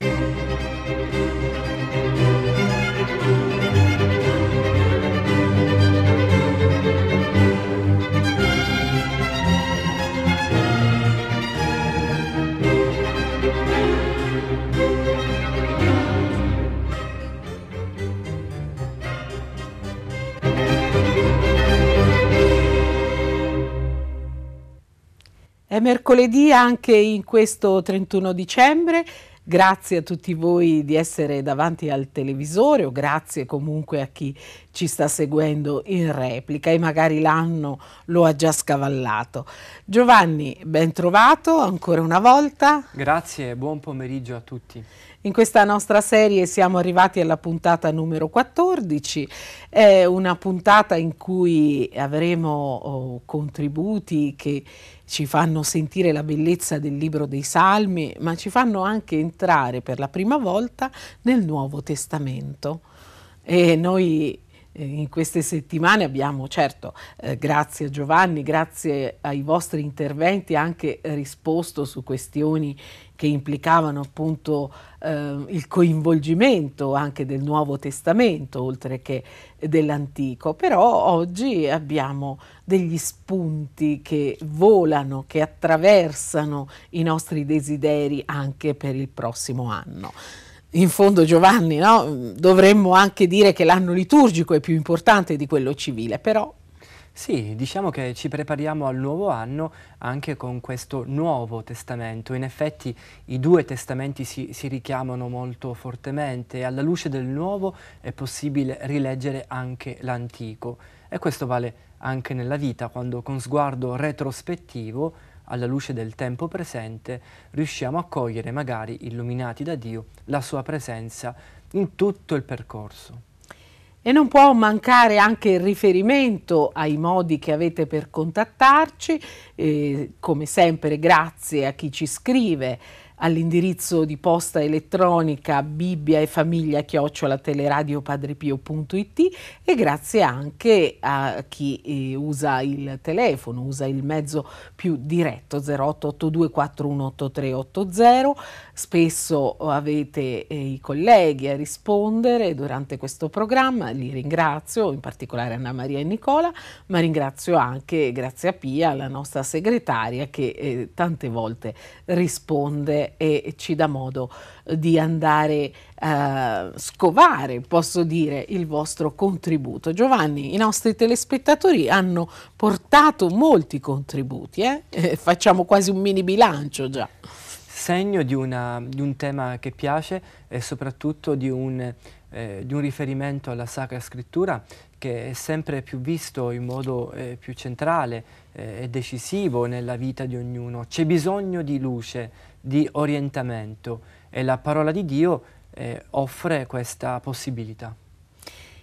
È mercoledì anche in questo 31 dicembre Grazie a tutti voi di essere davanti al televisore o grazie comunque a chi ci sta seguendo in replica e magari l'anno lo ha già scavallato. Giovanni, ben trovato ancora una volta. Grazie e buon pomeriggio a tutti. In questa nostra serie siamo arrivati alla puntata numero 14, è una puntata in cui avremo oh, contributi che ci fanno sentire la bellezza del libro dei Salmi, ma ci fanno anche entrare per la prima volta nel Nuovo Testamento. E noi eh, in queste settimane abbiamo certo, eh, grazie a Giovanni, grazie ai vostri interventi, anche risposto su questioni che implicavano appunto eh, il coinvolgimento anche del Nuovo Testamento, oltre che dell'Antico. Però oggi abbiamo degli spunti che volano, che attraversano i nostri desideri anche per il prossimo anno in fondo Giovanni, no? dovremmo anche dire che l'anno liturgico è più importante di quello civile, però... Sì, diciamo che ci prepariamo al nuovo anno anche con questo Nuovo Testamento. In effetti i due testamenti si, si richiamano molto fortemente e alla luce del Nuovo è possibile rileggere anche l'Antico. E questo vale anche nella vita, quando con sguardo retrospettivo alla luce del tempo presente, riusciamo a cogliere, magari illuminati da Dio, la sua presenza in tutto il percorso. E non può mancare anche il riferimento ai modi che avete per contattarci, eh, come sempre grazie a chi ci scrive all'indirizzo di posta elettronica bibbia e famiglia chiocciola chiocciolateleradiopadrepio.it e grazie anche a chi eh, usa il telefono, usa il mezzo più diretto 0882 418380. Spesso avete eh, i colleghi a rispondere durante questo programma, li ringrazio, in particolare Anna Maria e Nicola, ma ringrazio anche Grazia Pia, la nostra segretaria che eh, tante volte risponde e ci dà modo eh, di andare a eh, scovare, posso dire, il vostro contributo. Giovanni, i nostri telespettatori hanno portato molti contributi, eh? eh? facciamo quasi un mini bilancio già. Segno di, una, di, un tema che piace e soprattutto di un, di un riferimento alla Sacra Scrittura che è sempre più visto in modo eh, più centrale eh, e decisivo nella vita di ognuno. C'è bisogno di luce, di orientamento e la parola di Dio eh, offre questa possibilità.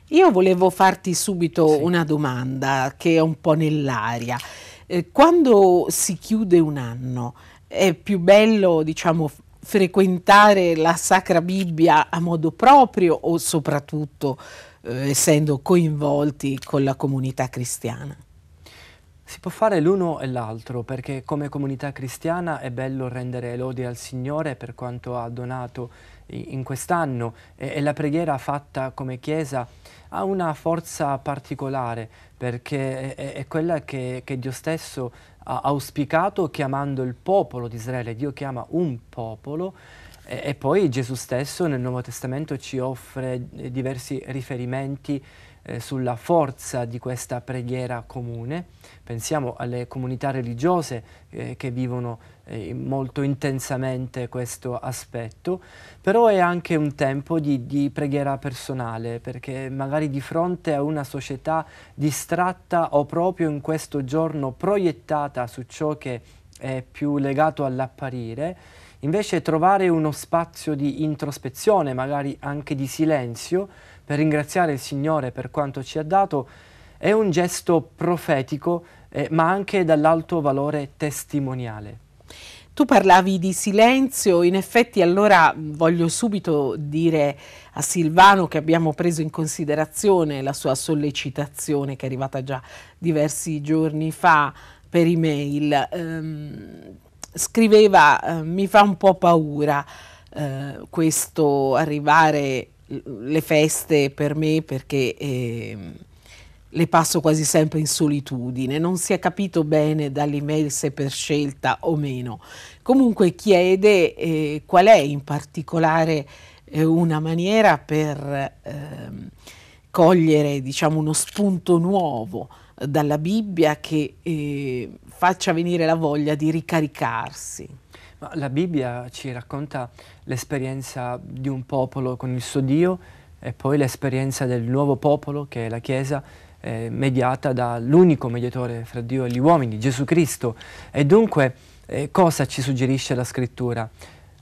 Io volevo farti subito sì. una domanda che è un po' nell'aria. Eh, quando si chiude un anno, è più bello diciamo, frequentare la Sacra Bibbia a modo proprio o soprattutto eh, essendo coinvolti con la comunità cristiana? Si può fare l'uno e l'altro perché come comunità cristiana è bello rendere lode al Signore per quanto ha donato in quest'anno e, e la preghiera fatta come Chiesa ha una forza particolare perché è, è quella che, che Dio stesso auspicato chiamando il popolo di Israele, Dio chiama un popolo e, e poi Gesù stesso nel Nuovo Testamento ci offre eh, diversi riferimenti eh, sulla forza di questa preghiera comune. Pensiamo alle comunità religiose eh, che vivono eh, molto intensamente questo aspetto, però è anche un tempo di, di, preghiera personale, perché magari di fronte a una società distratta o proprio in questo giorno proiettata su ciò che è più legato all'apparire, invece trovare uno spazio di introspezione, magari anche di silenzio, per ringraziare il Signore per quanto ci ha dato, è un gesto profetico eh, ma anche dall'alto valore testimoniale. Tu parlavi di silenzio, in effetti allora voglio subito dire a Silvano che abbiamo preso in considerazione la sua sollecitazione che è arrivata già diversi giorni fa per email. Ehm, scriveva eh, mi fa un po' paura eh, questo arrivare le feste per me perché eh, le passo quasi sempre in solitudine, non si è capito bene dall'email se per scelta o meno. Comunque chiede eh, qual è in particolare eh, una maniera per ehm, cogliere diciamo, uno spunto nuovo dalla Bibbia che eh, faccia venire la voglia di ricaricarsi. Ma la Bibbia ci racconta l'esperienza di un popolo con il suo Dio e poi l'esperienza del nuovo popolo che è la Chiesa eh, mediata dall'unico mediatore fra Dio e gli uomini, Gesù Cristo. E dunque eh, cosa ci suggerisce la scrittura?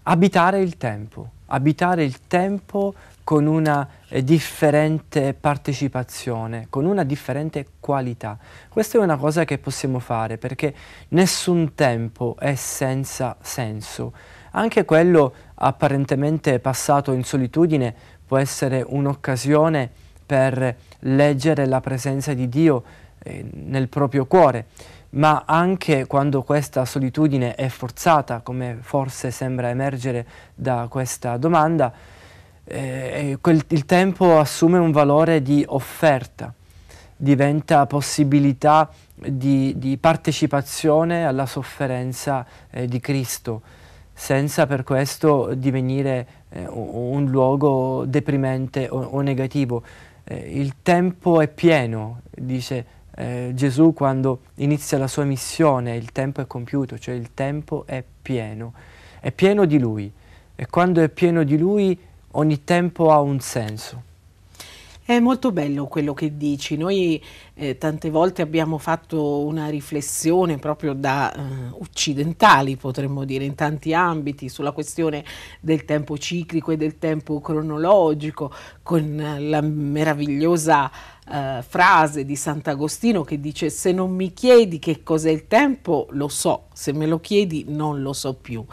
Abitare il tempo, abitare il tempo con una eh, differente partecipazione, con una differente qualità. Questa è una cosa che possiamo fare perché nessun tempo è senza senso. Anche quello apparentemente passato in solitudine può essere un'occasione per leggere la presenza di Dio eh, nel proprio cuore, ma anche quando questa solitudine è forzata, come forse sembra emergere da questa domanda, eh, eh, quel, il tempo assume un valore di offerta, diventa possibilità di, di partecipazione alla sofferenza eh, di Cristo, senza per questo divenire eh, un luogo deprimente o, o negativo. Eh, il tempo è pieno, dice eh, Gesù quando inizia la sua missione, il tempo è compiuto, cioè il tempo è pieno, è pieno di Lui e quando è pieno di Lui ogni tempo ha un senso. È molto bello quello che dici. Noi eh, tante volte abbiamo fatto una riflessione proprio da eh, occidentali, potremmo dire, in tanti ambiti, sulla questione del tempo ciclico e del tempo cronologico, con la meravigliosa eh, frase di Sant'Agostino che dice se non mi chiedi che cos'è il tempo lo so, se me lo chiedi non lo so più.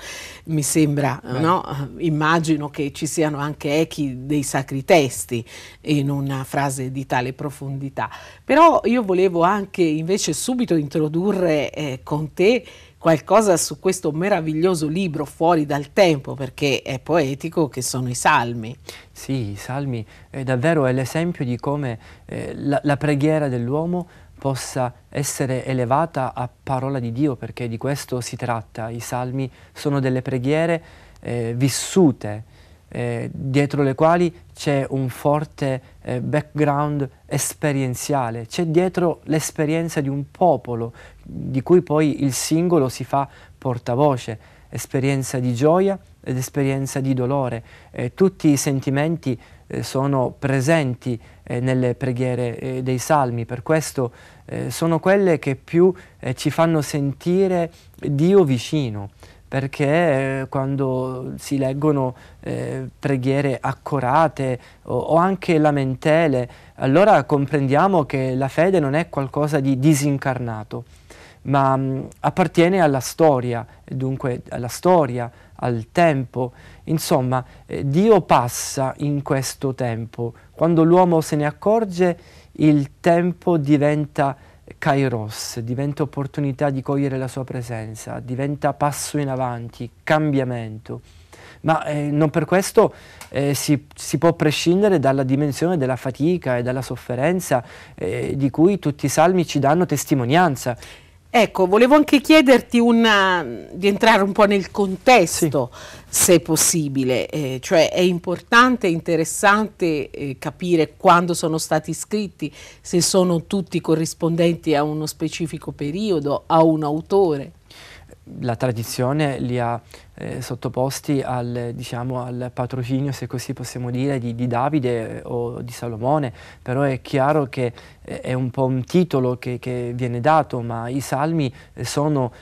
Mi sembra, no? immagino che ci siano anche echi dei sacri testi in una frase di tale profondità. Però io volevo anche invece subito introdurre eh, con te qualcosa su questo meraviglioso libro fuori dal tempo, perché è poetico, che sono i salmi. Sì, i salmi è eh, davvero è l'esempio di come eh, la, la preghiera dell'uomo possa essere elevata a parola di Dio, perché di questo si tratta. I salmi sono delle preghiere eh, vissute, eh, dietro le quali c'è un forte eh, background esperienziale, c'è dietro l'esperienza di un popolo di cui poi il singolo si fa portavoce, esperienza di gioia ed esperienza di dolore. Eh, tutti i sentimenti eh, sono presenti eh, nelle preghiere dei salmi, per questo sono quelle che più ci fanno sentire Dio vicino perché eh, quando si leggono eh, preghiere accorate o, o, anche lamentele, allora comprendiamo che la fede non è qualcosa di disincarnato, ma mh, mm, appartiene alla storia, dunque alla storia, al tempo. Insomma, eh, Dio passa in questo tempo. Quando l'uomo se ne accorge, il tempo diventa kairos, diventa opportunità di cogliere la sua presenza, diventa passo in avanti, cambiamento. Ma eh, non per questo eh, si, si, può prescindere dalla dimensione della fatica e dalla sofferenza eh, di cui tutti i salmi ci danno testimonianza. Ecco, volevo anche chiederti una, di entrare un po' nel contesto. Sì se possibile, eh, cioè è importante e interessante eh, capire quando sono stati scritti, se sono tutti corrispondenti a uno specifico periodo, a un autore. La tradizione li ha eh, sottoposti al, diciamo, al, patrocinio, se così possiamo dire, di, di, Davide eh, o di Salomone, però è chiaro che eh, è un po' un titolo che, che viene dato, ma i salmi eh, sono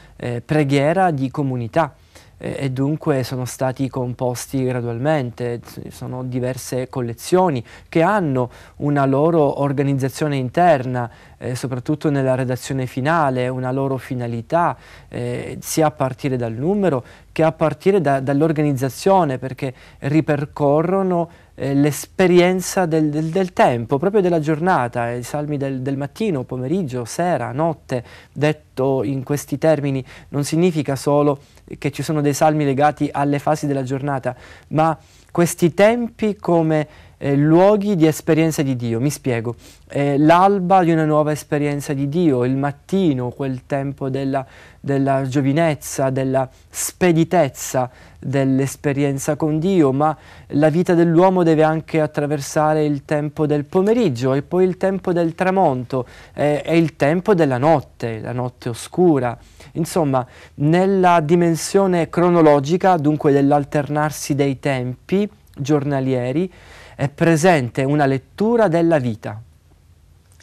preghiera di comunità e dunque sono stati composti gradualmente, sono diverse collezioni che hanno una loro organizzazione interna, eh, soprattutto nella redazione finale, una loro finalità, eh, sia a partire dal numero che a partire da, dall'organizzazione, perché ripercorrono eh, l'esperienza del, del, del, tempo, proprio della giornata, eh, i salmi del, del mattino, pomeriggio, sera, notte, detto in questi termini non significa solo che ci sono dei salmi legati alle fasi della giornata, ma questi tempi come eh, luoghi di esperienza di Dio. Mi spiego, eh, l'alba di una nuova esperienza di Dio, il mattino, quel tempo della, della giovinezza, della speditezza dell'esperienza con Dio, ma la vita dell'uomo deve anche attraversare il tempo del pomeriggio e poi il tempo del tramonto eh, e il tempo della notte, la notte oscura. Insomma, nella dimensione cronologica, dunque dell'alternarsi dei tempi giornalieri, è presente una lettura della vita.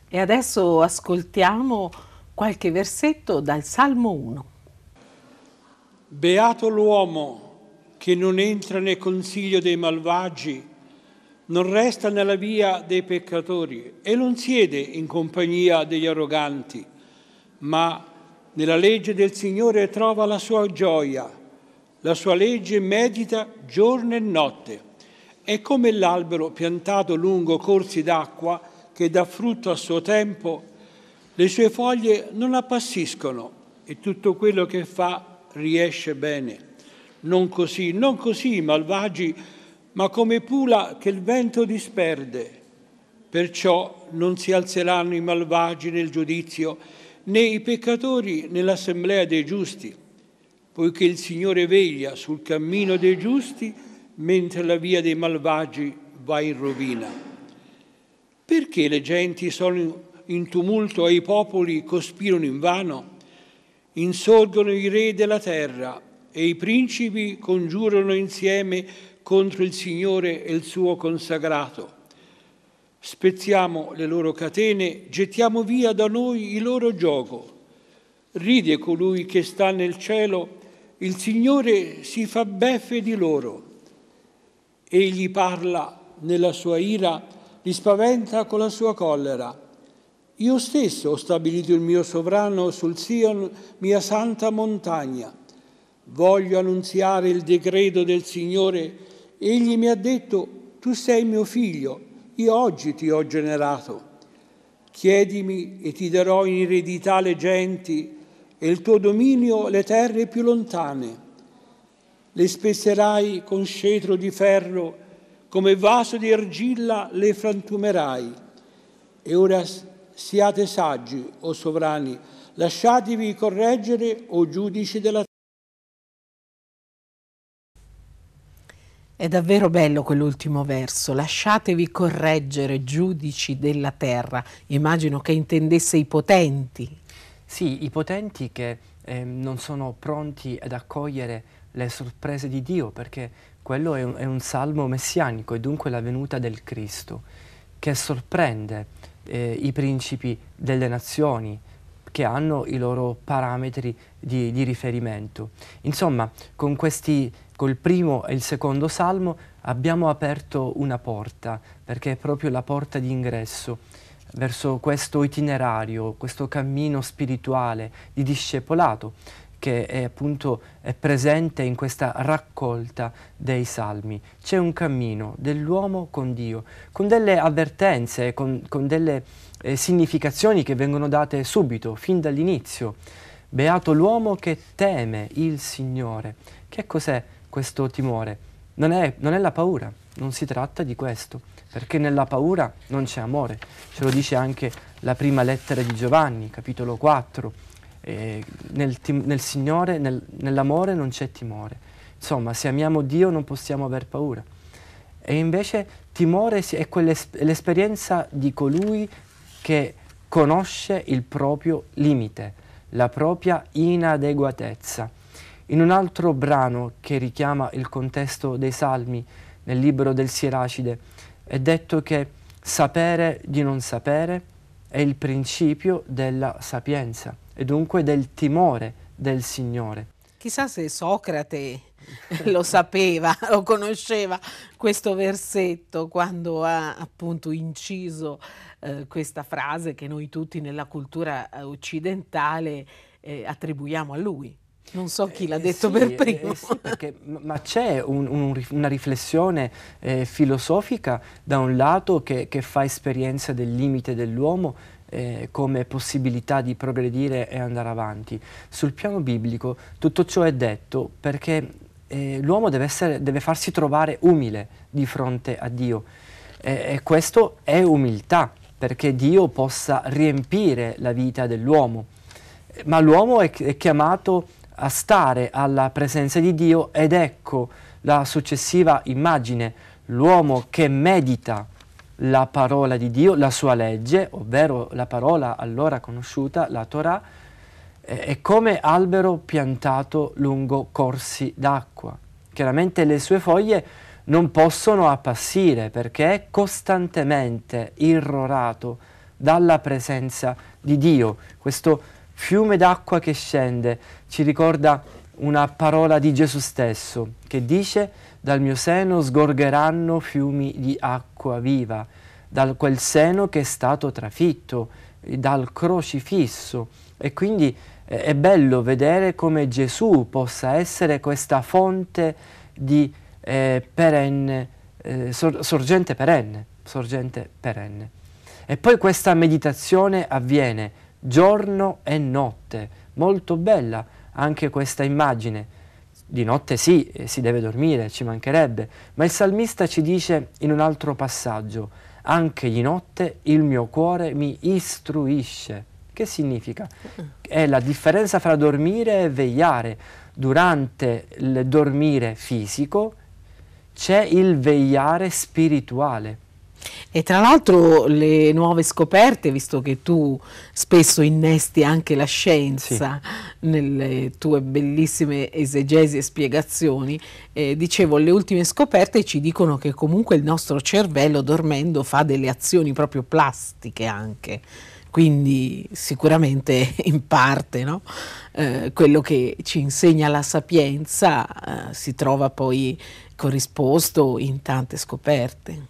E adesso ascoltiamo qualche versetto dal Salmo 1. Beato l'uomo che non entra nel consiglio dei malvagi, non resta nella via dei peccatori e non siede in compagnia degli arroganti, ma nella legge del Signore trova la sua gioia, la sua legge medita giorno e notte è come l'albero piantato lungo corsi d'acqua che dà frutto a suo tempo, le sue foglie non appassiscono e tutto quello che fa riesce bene. Non così, non così i malvagi, ma come pula che il vento disperde. Perciò non si alzeranno i malvagi nel giudizio, né i peccatori nell'assemblea dei giusti, poiché il Signore veglia sul cammino dei giusti, mentre la via dei malvagi va in rovina. Perché le genti sono in tumulto e i popoli cospirano in vano? Insorgono i re della terra e i principi congiurano insieme contro il Signore e il suo consacrato. Spezziamo le loro catene, gettiamo via da noi il loro gioco. Ride colui che sta nel cielo, il Signore si fa beffe di loro. Egli parla nella sua ira, li spaventa con la sua collera. Io stesso ho stabilito il mio sovrano sul Sion, mia santa montagna. Voglio annunziare il decreto del Signore. Egli mi ha detto, tu sei mio figlio, io oggi ti ho generato. Chiedimi e ti darò in eredità le genti e il tuo dominio le terre più lontane le spesserai con scetro di ferro, come vaso di argilla le frantumerai. E ora siate saggi, o sovrani, lasciatevi correggere, o giudici della terra. È davvero bello quell'ultimo verso, lasciatevi correggere, giudici della terra. Immagino che intendesse i potenti. Sì, i potenti che eh, non sono pronti ad accogliere le sorprese di Dio, perché quello è un, è un salmo messianico e dunque la venuta del Cristo, che sorprende eh, i principi delle nazioni, che hanno i loro parametri di, di, riferimento. Insomma, con questi, col primo e il secondo salmo abbiamo aperto una porta, perché è proprio la porta di ingresso verso questo itinerario, questo cammino spirituale di discepolato, che è appunto è presente in questa raccolta dei salmi. C'è un cammino dell'uomo con Dio, con delle avvertenze, con, con delle eh, significazioni che vengono date subito, fin dall'inizio. Beato l'uomo che teme il Signore. Che cos'è questo timore? Non è, non è la paura, non si tratta di questo, perché nella paura non c'è amore. Ce lo dice anche la prima lettera di Giovanni, capitolo 4 eh, nel, nel, Signore, nel, nell'amore non c'è timore. Insomma, se amiamo Dio non possiamo aver paura. E invece timore è l'esperienza di colui che conosce il proprio limite, la propria inadeguatezza. In un altro brano che richiama il contesto dei salmi nel libro del Siracide è detto che sapere di non sapere, è il principio della sapienza e dunque del timore del Signore. Chissà se Socrate lo sapeva, lo conosceva questo versetto quando ha appunto inciso eh, questa frase che noi tutti nella cultura eh, occidentale eh, attribuiamo a lui. Non so chi l'ha eh, detto eh, sì, per eh, primo. Eh, sì, perché, ma c'è un, un, una riflessione eh, filosofica da un lato che, che fa esperienza del limite dell'uomo eh, come possibilità di progredire e andare avanti. Sul piano biblico tutto ciò è detto perché l'uomo deve, essere, deve farsi trovare umile di fronte a Dio e questo è umiltà perché Dio possa riempire la vita dell'uomo ma l'uomo è, chiamato a stare alla presenza di Dio ed ecco la successiva immagine, l'uomo che medita la parola di Dio, la sua legge, ovvero la parola allora conosciuta, la Torah, è come albero piantato lungo corsi d'acqua. Chiaramente le sue foglie non possono appassire perché è costantemente irrorato dalla presenza di Dio. Questo fiume d'acqua che scende, ci ricorda una parola di Gesù stesso che dice dal mio seno sgorgeranno fiumi di acqua viva, dal quel seno che è stato trafitto, dal crocifisso. E quindi eh, è bello vedere come Gesù possa essere questa fonte di eh, perenne, eh, sor sorgente perenne, sorgente perenne. E poi questa meditazione avviene giorno e notte. Molto bella anche questa immagine. Di notte sì, eh, si deve dormire, ci mancherebbe, ma il salmista ci dice in un altro passaggio, anche di notte il mio cuore mi istruisce. Che significa? È la differenza fra dormire e vegliare. Durante il dormire fisico c'è il vegliare spirituale. E tra l'altro le nuove scoperte, visto che tu spesso innesti anche la scienza sì. nelle tue bellissime esegesi e spiegazioni, eh, dicevo, le ultime scoperte ci dicono che comunque il nostro cervello dormendo fa delle azioni proprio plastiche anche quindi sicuramente in parte no? eh, quello che ci insegna la sapienza eh, si trova poi corrisposto in tante scoperte.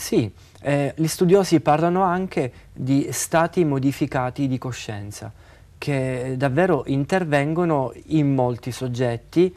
Sì, eh, gli studiosi parlano anche di stati modificati di coscienza, che davvero intervengono in molti soggetti,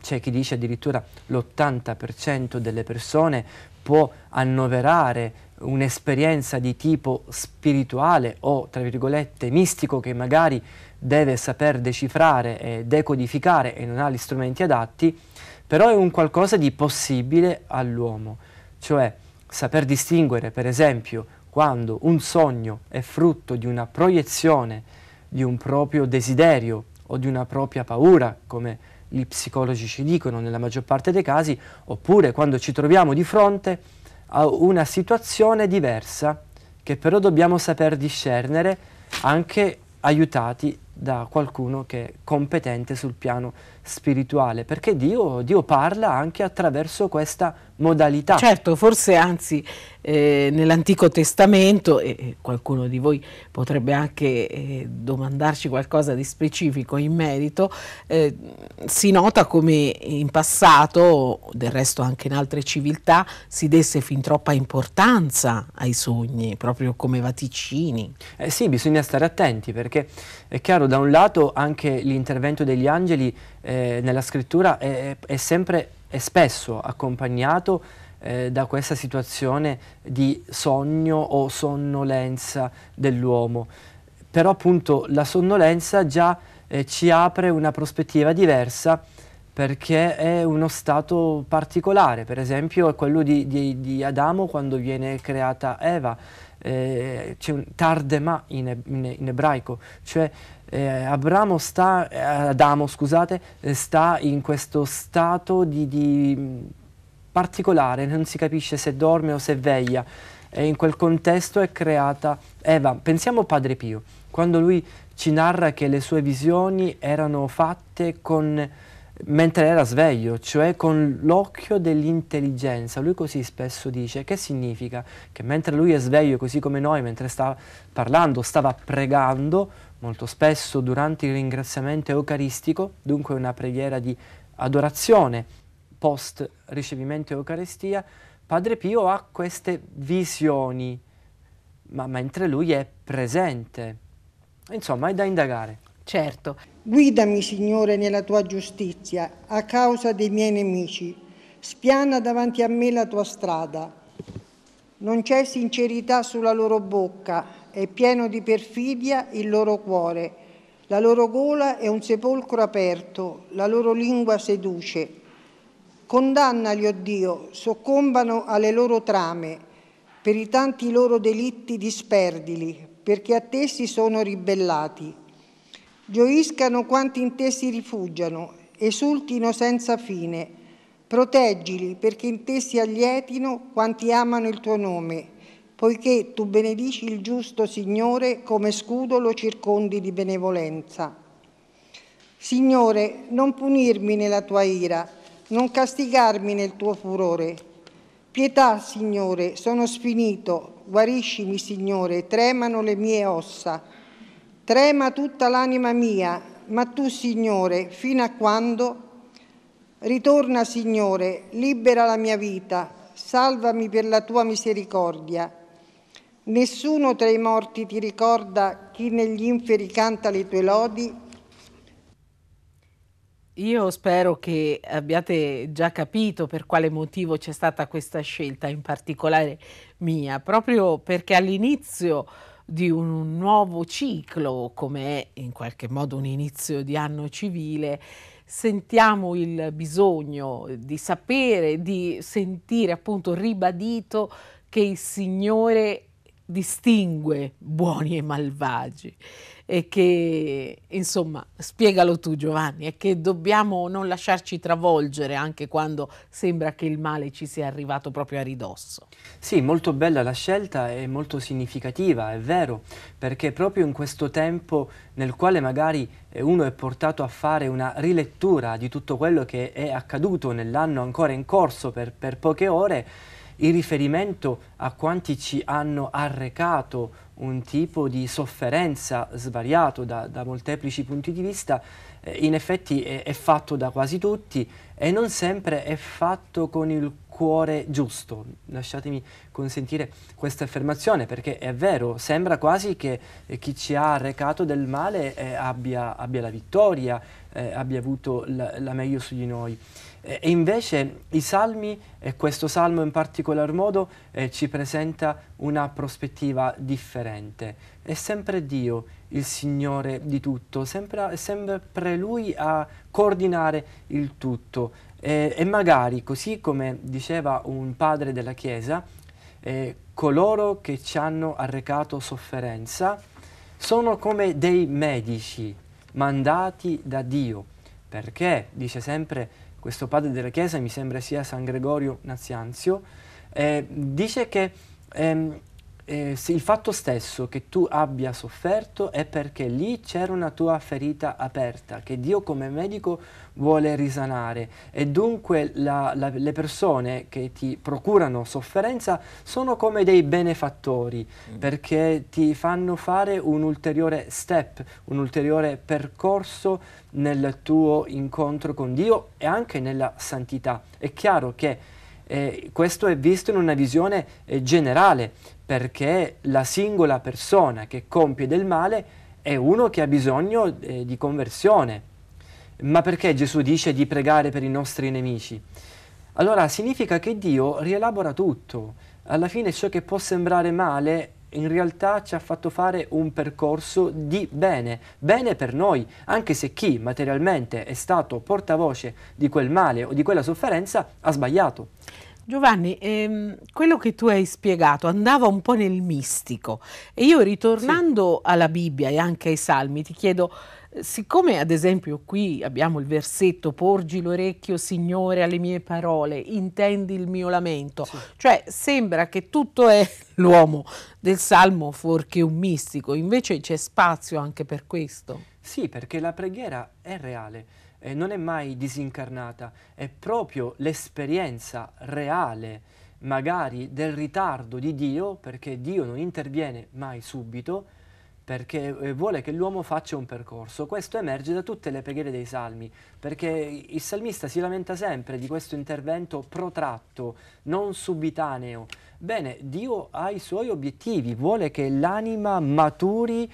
c'è chi dice addirittura l'80% delle persone può annoverare un'esperienza di tipo spirituale o, tra virgolette, mistico che magari deve saper decifrare e decodificare e non ha gli strumenti adatti, però è un qualcosa di possibile all'uomo. Cioè, saper distinguere, per esempio, quando un sogno è frutto di una proiezione di un proprio desiderio o di una propria paura, come gli psicologi ci dicono nella maggior parte dei casi, oppure quando ci troviamo di fronte a una situazione diversa che però dobbiamo saper discernere anche aiutati da qualcuno che è competente sul piano spirituale, perché Dio, Dio, parla anche attraverso questa modalità. Certo, forse anzi eh, nell'Antico Testamento, e qualcuno di voi potrebbe anche eh, domandarci qualcosa di specifico in merito, eh, si nota come in passato, del resto anche in altre civiltà, si desse fin troppa importanza ai sogni, proprio come vaticini. Eh sì, bisogna stare attenti perché è chiaro, da un lato anche l'intervento degli angeli eh, nella scrittura è, è, sempre e spesso accompagnato eh, da questa situazione di sogno o sonnolenza dell'uomo. Però appunto la sonnolenza già eh, ci apre una prospettiva diversa perché è uno stato particolare, per esempio è quello di, di, di Adamo quando viene creata Eva, eh, c'è un tardema in, in, in ebraico, cioè eh, Abramo sta, eh, Adamo scusate, eh, sta in questo stato di, di mm, particolare, non si capisce se dorme o se veglia e in quel contesto è creata Eva. Pensiamo a Padre Pio, quando lui ci narra che le sue visioni erano fatte con, mentre era sveglio, cioè con l'occhio dell'intelligenza. Lui così spesso dice, che significa? Che mentre lui è sveglio, così come noi, mentre sta parlando, stava pregando, Molto spesso durante il ringraziamento eucaristico, dunque una preghiera di adorazione post ricevimento Eucaristia, Padre Pio ha queste visioni, ma mentre lui è presente. Insomma, è da indagare. Certo. Guidami, Signore, nella tua giustizia, a causa dei miei nemici. Spiana davanti a me la tua strada. Non c'è sincerità sulla loro bocca, è pieno di perfidia il loro cuore, la loro gola è un sepolcro aperto, la loro lingua seduce. Condannali, o oh Dio, soccombano alle loro trame, per i tanti loro delitti disperdili, perché a te si sono ribellati. Gioiscano quanti in te si rifugiano, esultino senza fine. Proteggili perché in te si allietino quanti amano il tuo nome poiché tu benedici il giusto Signore come scudo lo circondi di benevolenza. Signore, non punirmi nella tua ira, non castigarmi nel tuo furore. Pietà, Signore, sono sfinito, guariscimi, Signore, tremano le mie ossa, trema tutta l'anima mia, ma tu, Signore, fino a quando? Ritorna, Signore, libera la mia vita, salvami per la tua misericordia Nessuno tra i morti ti ricorda chi negli inferi canta le tue lodi? Io spero che abbiate già capito per quale motivo c'è stata questa scelta, in particolare mia, proprio perché all'inizio di un nuovo ciclo, come è in qualche modo un inizio di anno civile, sentiamo il bisogno di sapere, di sentire appunto ribadito che il Signore distingue buoni e malvagi e che, insomma, spiegalo tu Giovanni, è che dobbiamo non lasciarci travolgere anche quando sembra che il male ci sia arrivato proprio a ridosso. Sì, molto bella la scelta e molto significativa, è vero, perché proprio in questo tempo nel quale magari eh, uno è portato a fare una rilettura di tutto quello che è accaduto nell'anno ancora in corso per, per poche ore, in riferimento a quanti ci hanno arrecato un tipo di sofferenza svariato da, da molteplici punti di vista, eh, in effetti è, è, fatto da quasi tutti e non sempre è fatto con il cuore giusto. Lasciatemi consentire questa affermazione perché è vero, sembra quasi che eh, chi ci ha arrecato del male eh, abbia, abbia, la vittoria, eh, abbia avuto la, la meglio su di noi. E invece i salmi, e questo salmo in particolar modo, eh, ci presenta una prospettiva differente. È sempre Dio il Signore di tutto, sempre, sempre Lui a coordinare il tutto. Eh, e magari, così come diceva un padre della Chiesa, eh, coloro che ci hanno arrecato sofferenza sono come dei medici mandati da Dio, perché, dice sempre questo padre della Chiesa, mi sembra sia San Gregorio Nazianzio, eh, dice che ehm, eh, il fatto stesso che tu abbia sofferto è perché lì c'era una tua ferita aperta che Dio come medico vuole risanare e dunque la, la, le persone che ti procurano sofferenza sono come dei benefattori mm. perché ti fanno fare un ulteriore step, un ulteriore percorso nel tuo incontro con Dio e anche nella santità. È chiaro che eh, questo è visto in una visione eh, generale, perché la singola persona che compie del male è uno che ha bisogno eh, di conversione. Ma perché Gesù dice di pregare per i nostri nemici? Allora significa che Dio rielabora tutto. Alla fine ciò che può sembrare male in realtà ci ha fatto fare un percorso di bene, bene per noi, anche se chi materialmente è stato portavoce di quel male o di quella sofferenza ha sbagliato. Giovanni, ehm, quello che tu hai spiegato andava un po' nel mistico e io ritornando sì. alla Bibbia e anche ai Salmi ti chiedo, siccome ad esempio qui abbiamo il versetto porgi l'orecchio Signore alle mie parole, intendi il mio lamento, sì. cioè sembra che tutto è l'uomo del Salmo fuorché un mistico, invece c'è spazio anche per questo. Sì, perché la preghiera è reale eh, non è mai disincarnata, è proprio l'esperienza reale, magari del ritardo di Dio, perché Dio non interviene mai subito, perché eh, vuole che l'uomo faccia un percorso. Questo emerge da tutte le preghiere dei salmi, perché il salmista si lamenta sempre di questo intervento protratto, non subitaneo. Bene, Dio ha i suoi obiettivi, vuole che l'anima maturi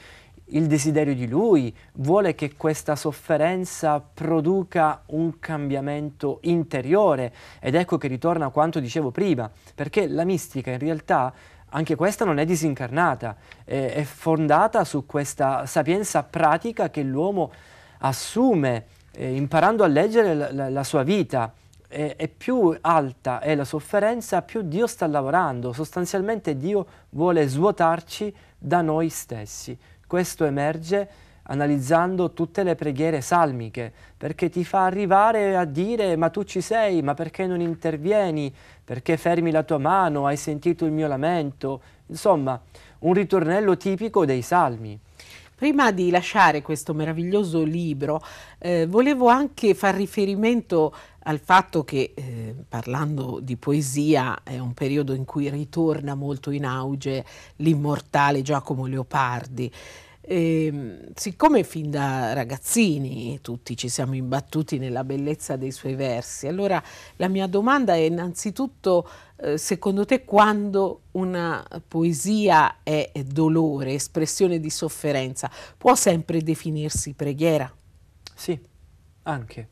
il desiderio di Lui, vuole che questa sofferenza produca un cambiamento interiore ed ecco che ritorna a quanto dicevo prima, perché la mistica in realtà anche questa non è disincarnata, è, è fondata su questa sapienza pratica che l'uomo assume eh, imparando a leggere la, la, la sua vita e, più alta è la sofferenza, più Dio sta lavorando. Sostanzialmente Dio vuole svuotarci da noi stessi. Questo emerge analizzando tutte le preghiere salmiche, perché ti fa arrivare a dire ma tu ci sei, ma perché non intervieni, perché fermi la tua mano, hai sentito il mio lamento, insomma un ritornello tipico dei salmi. Prima di lasciare questo meraviglioso libro, eh, volevo anche far riferimento al fatto che, eh, parlando di poesia, è un periodo in cui ritorna molto in auge l'immortale Giacomo Leopardi. E, ehm, siccome fin da ragazzini tutti ci siamo imbattuti nella bellezza dei suoi versi, allora la mia domanda è innanzitutto eh, secondo te quando una poesia è dolore, espressione di sofferenza, può sempre definirsi preghiera? Sì, anche,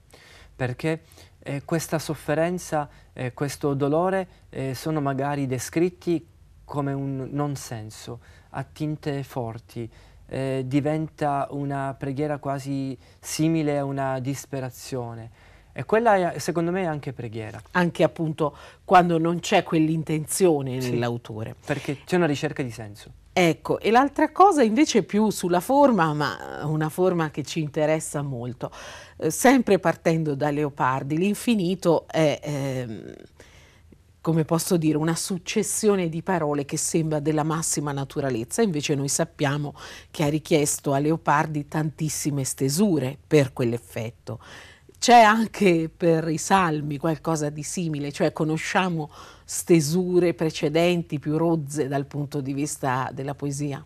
perché eh, questa sofferenza, eh, questo dolore eh, sono magari descritti come un non senso, a tinte forti, eh, diventa una preghiera quasi simile a una disperazione e quella è, secondo me è anche preghiera. Anche appunto quando non c'è quell'intenzione sì, nell'autore. Perché c'è una ricerca di senso. Ecco, e l'altra cosa invece più sulla forma, ma una forma che ci interessa molto, eh, sempre partendo da Leopardi, l'infinito è, eh, come posso dire, una successione di parole che sembra della massima naturalezza, invece noi sappiamo che ha richiesto a Leopardi tantissime stesure per quell'effetto. C'è anche per i salmi qualcosa di simile, cioè conosciamo stesure precedenti più rozze dal punto di vista della poesia.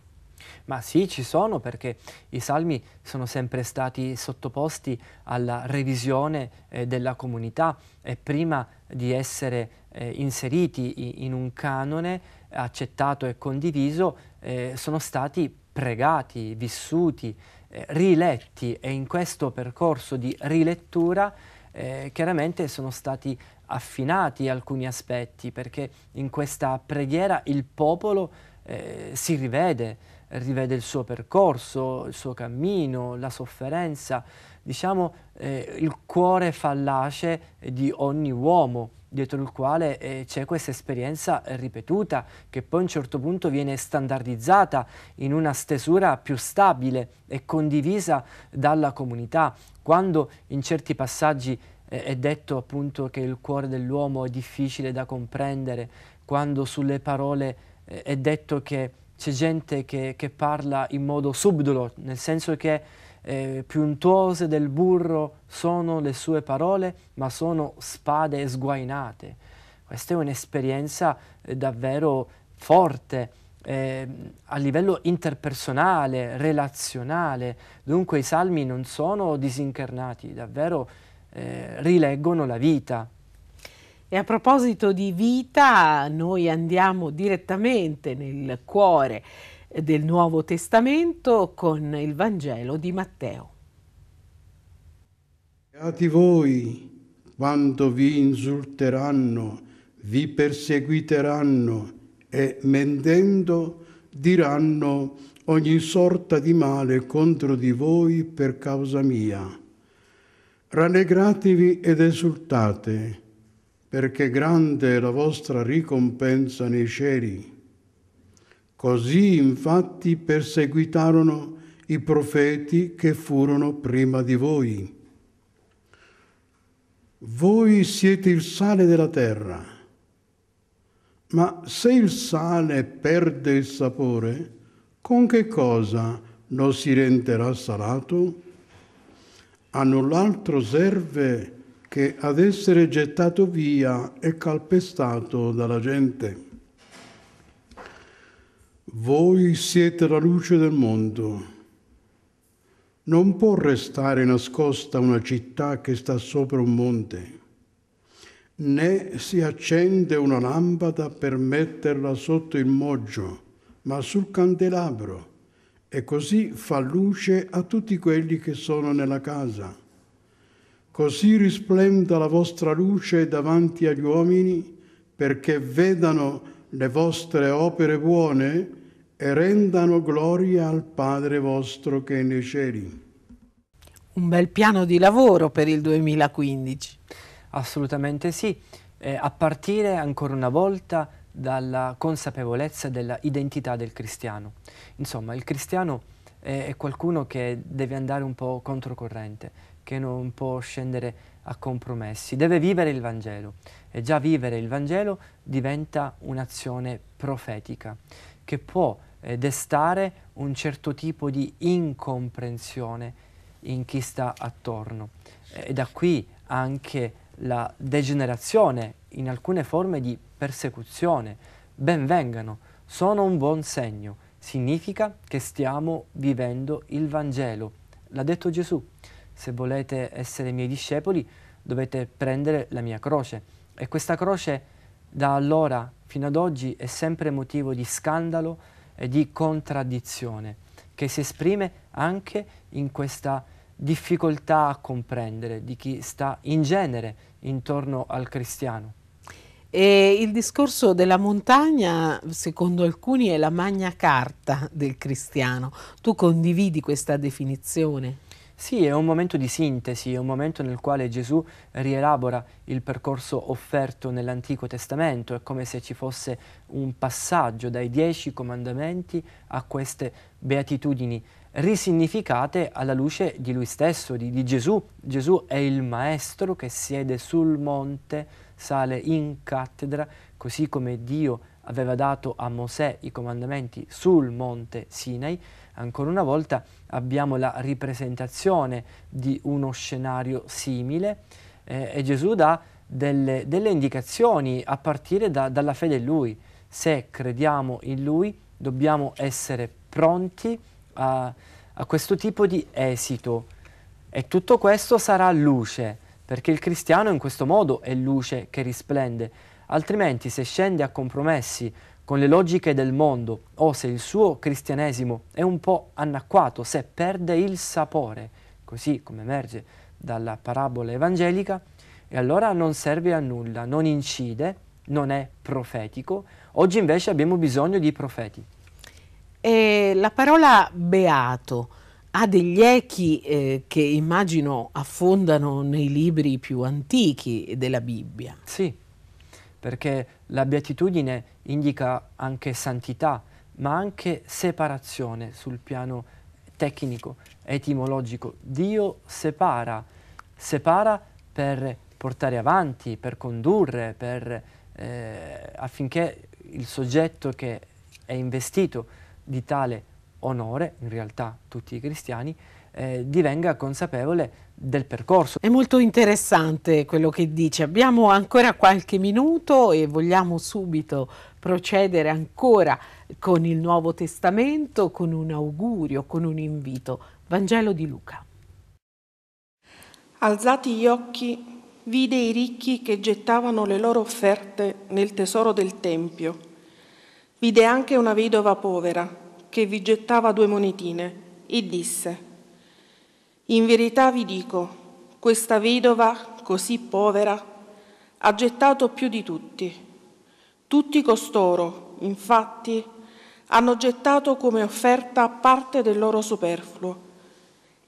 Ma sì, ci sono perché i salmi sono sempre stati sottoposti alla revisione eh, della comunità e prima di essere eh, inseriti in un canone accettato e condiviso eh, sono stati pregati, vissuti, eh, riletti e in questo percorso di rilettura eh, chiaramente sono stati affinati alcuni aspetti perché in questa preghiera il popolo eh, si rivede, rivede il suo percorso, il suo cammino, la sofferenza, diciamo eh, il cuore fallace di ogni uomo dietro il quale eh, c'è questa esperienza ripetuta che poi a un certo punto viene standardizzata in una stesura più stabile e condivisa dalla comunità. Quando in certi passaggi eh, è detto appunto che il cuore dell'uomo è difficile da comprendere, quando sulle parole eh, è detto che c'è gente che, che parla in modo subdolo, nel senso che eh, piuntuose del burro sono le sue parole, ma sono spade sguainate. Questa è un'esperienza eh, davvero forte eh, a livello interpersonale, relazionale. Dunque i salmi non sono disincarnati, davvero eh, rileggono la vita. E a proposito di vita, noi andiamo direttamente nel cuore del Nuovo Testamento con il Vangelo di Matteo. Beati voi quando vi insulteranno, vi perseguiteranno e mentendo diranno ogni sorta di male contro di voi per causa mia. Rallegratevi ed esultate, perché grande è la vostra ricompensa nei cieli Così infatti perseguitarono i profeti che furono prima di voi. Voi siete il sale della terra, ma se il sale perde il sapore, con che cosa lo si renderà salato? A null'altro serve che ad essere gettato via e calpestato dalla gente. Voi siete la luce del mondo. Non può restare nascosta una città che sta sopra un monte, né si accende una lampada per metterla sotto il moggio, ma sul candelabro, e così fa luce a tutti quelli che sono nella casa. Così risplenda la vostra luce davanti agli uomini, perché vedano le vostre opere buone e rendano gloria al Padre vostro che è nei cieli. Un bel piano di lavoro per il 2015. Assolutamente sì, eh, a partire ancora una volta dalla consapevolezza dell'identità del cristiano. Insomma, il cristiano è, è qualcuno che deve andare un po' controcorrente, che non può scendere a compromessi, deve vivere il Vangelo e già vivere il Vangelo diventa un'azione profetica che può eh, destare un certo tipo di incomprensione in chi sta attorno. Eh, e da qui anche la degenerazione in alcune forme di persecuzione. Ben vengano, sono un buon segno. Significa che stiamo vivendo il Vangelo. L'ha detto Gesù. Se volete essere miei discepoli dovete prendere la mia croce. E questa croce da allora fino ad oggi è sempre motivo di scandalo, eh, di contraddizione che si esprime anche in questa difficoltà a comprendere di chi sta in genere intorno al cristiano. E il discorso della montagna, secondo alcuni, è la magna carta del cristiano. Tu condividi questa definizione? Sì, è un momento di sintesi, è un momento nel quale Gesù rielabora il percorso offerto nell'Antico Testamento, è come se ci fosse un passaggio dai dieci comandamenti a queste beatitudini risignificate alla luce di lui stesso, di, di Gesù. Gesù è il Maestro che siede sul monte, sale in cattedra, così come Dio aveva dato a Mosè i comandamenti sul monte Sinai Ancora una volta abbiamo la ripresentazione di uno scenario simile eh, e Gesù dà delle, delle indicazioni a partire da, dalla fede in Lui. Se crediamo in Lui dobbiamo essere pronti a, a questo tipo di esito e tutto questo sarà luce, perché il cristiano in questo modo è luce che risplende, altrimenti se scende a compromessi con le logiche del mondo o se il suo cristianesimo è un po' anacquato, se perde il sapore, così come emerge dalla parabola evangelica, e allora non serve a nulla, non incide, non è profetico. Oggi invece abbiamo bisogno di profeti. E la parola beato ha degli echi eh, che immagino affondano nei libri più antichi della Bibbia. Sì, perché la beatitudine indica anche santità, ma anche separazione sul piano tecnico, etimologico. Dio separa, separa per portare avanti, per condurre, per, eh, affinché il soggetto che è investito di tale onore, in realtà tutti i cristiani, eh, divenga consapevole del percorso. È molto interessante quello che dice. Abbiamo ancora qualche minuto e vogliamo subito procedere ancora con il Nuovo Testamento, con un augurio, con un invito. Vangelo di Luca. Alzati gli occhi, vide i ricchi che gettavano le loro offerte nel tesoro del Tempio. Vide anche una vedova povera che vi gettava due monetine e disse, in verità vi dico, questa vedova, così povera, ha gettato più di tutti. Tutti costoro, infatti, hanno gettato come offerta parte del loro superfluo.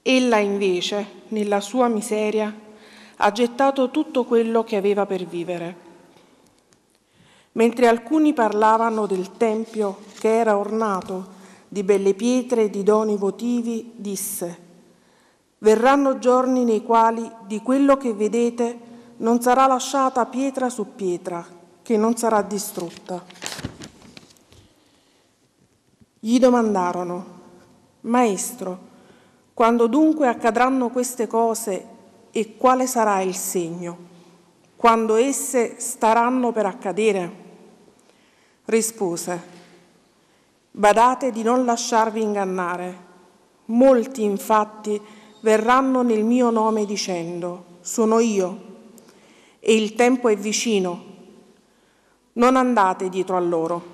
Ella invece, nella sua miseria, ha gettato tutto quello che aveva per vivere. Mentre alcuni parlavano del tempio che era ornato di belle pietre e di doni votivi, disse, Verranno giorni nei quali di quello che vedete non sarà lasciata pietra su pietra, che non sarà distrutta. Gli domandarono, Maestro, quando dunque accadranno queste cose e quale sarà il segno? Quando esse staranno per accadere? Rispose, badate di non lasciarvi ingannare. Molti infatti verranno nel mio nome dicendo, sono io e il tempo è vicino. Non andate dietro a loro.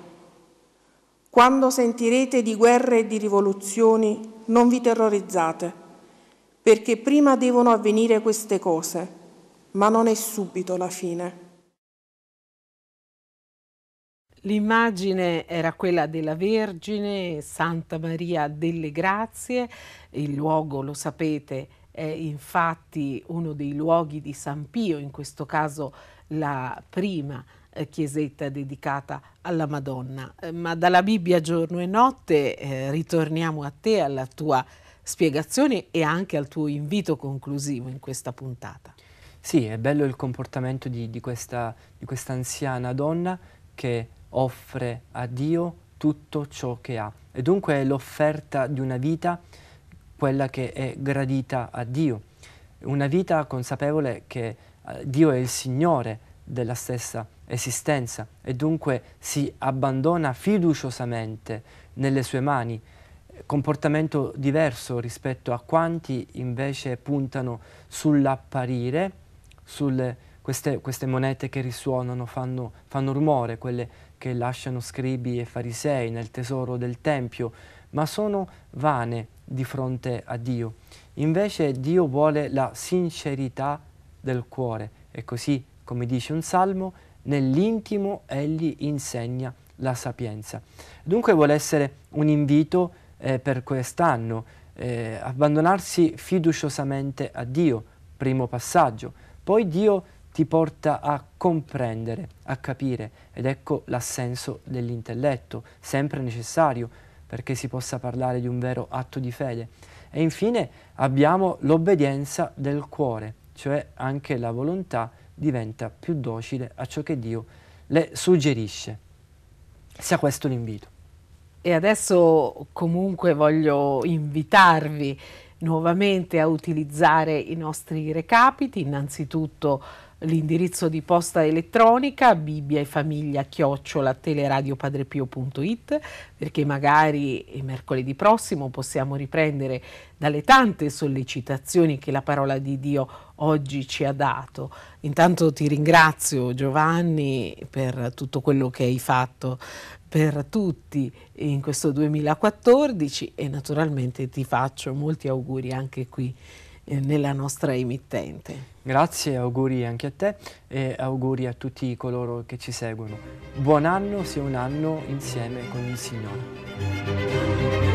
Quando sentirete di guerre e di rivoluzioni, non vi terrorizzate, perché prima devono avvenire queste cose, ma non è subito la fine. L'immagine era quella della Vergine, Santa Maria delle Grazie, il luogo lo sapete è infatti uno dei luoghi di San Pio, in questo caso la prima eh, chiesetta dedicata alla Madonna. Eh, ma dalla Bibbia giorno e notte eh, ritorniamo a te, alla tua spiegazione e anche al tuo invito conclusivo in questa puntata. Sì, è bello il comportamento di, di questa di quest anziana donna che offre a Dio tutto ciò che ha. E dunque è l'offerta di una vita quella che è gradita a Dio, una vita consapevole che eh, Dio è il Signore della stessa esistenza e dunque si abbandona fiduciosamente nelle sue mani, comportamento diverso rispetto a quanti invece puntano sull'apparire, sulle queste, queste monete che risuonano fanno, fanno rumore, quelle che lasciano scribi e farisei nel tesoro del Tempio, ma sono vane di fronte a Dio. Invece Dio vuole la sincerità del cuore e così, come dice un salmo, nell'intimo egli insegna la sapienza. Dunque vuole essere un invito eh, per quest'anno, eh, abbandonarsi fiduciosamente a Dio, primo passaggio. Poi Dio ti porta a comprendere, a capire ed ecco l'assenso dell'intelletto, sempre necessario perché si possa parlare di un vero atto di fede. E infine abbiamo l'obbedienza del cuore, cioè anche la volontà diventa più docile a ciò che Dio le suggerisce. Sia questo l'invito. E adesso comunque voglio invitarvi nuovamente a utilizzare i nostri recapiti, innanzitutto L'indirizzo di posta elettronica bibbia e famiglia chiocciola teleradiopadrepio.it perché magari mercoledì prossimo possiamo riprendere dalle tante sollecitazioni che la parola di Dio oggi ci ha dato. Intanto ti ringrazio Giovanni per tutto quello che hai fatto per tutti in questo 2014 e naturalmente ti faccio molti auguri anche qui eh, nella nostra emittente. Grazie, auguri anche a te e auguri a tutti coloro che ci seguono. Buon anno, sia un anno insieme con il Signore.